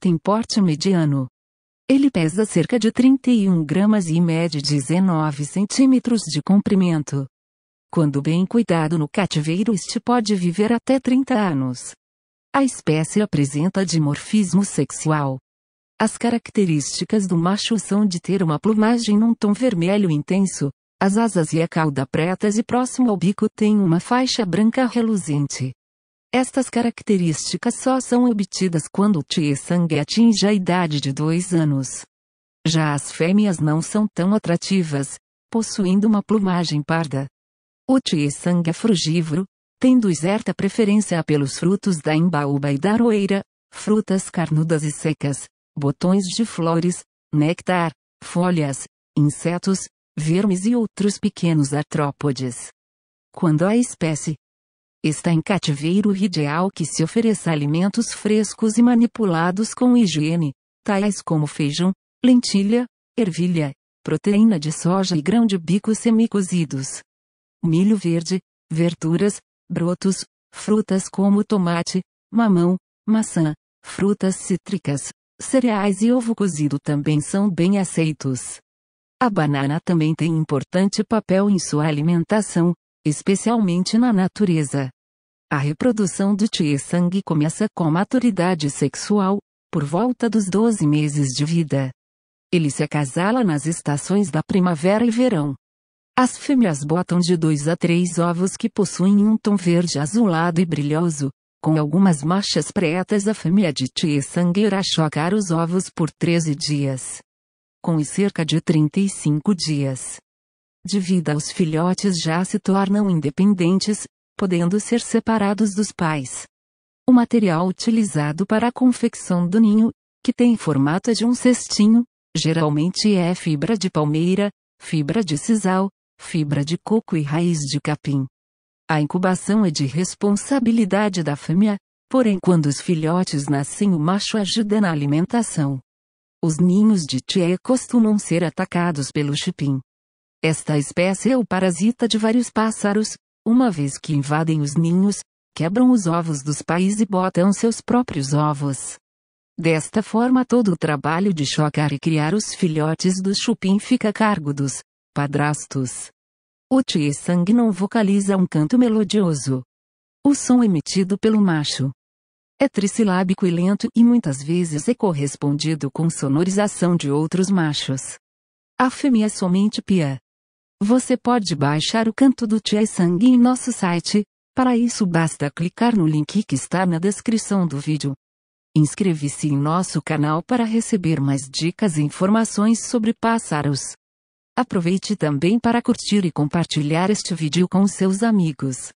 tem porte mediano. Ele pesa cerca de 31 gramas e mede 19 centímetros de comprimento. Quando bem cuidado no cativeiro, este pode viver até 30 anos. A espécie apresenta dimorfismo sexual. As características do macho são de ter uma plumagem num tom vermelho intenso, as asas e a cauda pretas e próximo ao bico tem uma faixa branca reluzente. Estas características só são obtidas quando o Tie sangue atinge a idade de dois anos. Já as fêmeas não são tão atrativas, possuindo uma plumagem parda. O Tie sangue é frugívoro, tendo certa preferência pelos frutos da embaúba e da roeira, frutas carnudas e secas, botões de flores, néctar, folhas, insetos, vermes e outros pequenos artrópodes. Quando a espécie, está em cativeiro ideal que se ofereça alimentos frescos e manipulados com higiene, tais como feijão, lentilha, ervilha, proteína de soja e grão de bico semi-cozidos. Milho verde, verduras, brotos, frutas como tomate, mamão, maçã, frutas cítricas, cereais e ovo cozido também são bem aceitos. A banana também tem importante papel em sua alimentação, especialmente na natureza. A reprodução do sangue começa com a maturidade sexual, por volta dos 12 meses de vida. Ele se acasala nas estações da primavera e verão. As fêmeas botam de 2 a 3 ovos que possuem um tom verde azulado e brilhoso, com algumas manchas pretas a fêmea de sangue irá chocar os ovos por 13 dias. Com cerca de 35 dias de vida os filhotes já se tornam independentes, podendo ser separados dos pais. O material utilizado para a confecção do ninho, que tem formato de um cestinho, geralmente é fibra de palmeira, fibra de sisal, fibra de coco e raiz de capim. A incubação é de responsabilidade da fêmea, porém quando os filhotes nascem o macho ajuda na alimentação. Os ninhos de tié costumam ser atacados pelo chipim. Esta espécie é o parasita de vários pássaros, uma vez que invadem os ninhos, quebram os ovos dos pais e botam seus próprios ovos. Desta forma, todo o trabalho de chocar e criar os filhotes do chupim fica a cargo dos padrastos. O Tsang não vocaliza um canto melodioso. O som emitido pelo macho é trisilábico e lento e muitas vezes é correspondido com sonorização de outros machos. A fêmea é somente pia. Você pode baixar o canto do Tia Sangue em nosso site. Para isso basta clicar no link que está na descrição do vídeo. Inscreva-se em nosso canal para receber mais dicas e informações sobre pássaros. Aproveite também para curtir e compartilhar este vídeo com seus amigos.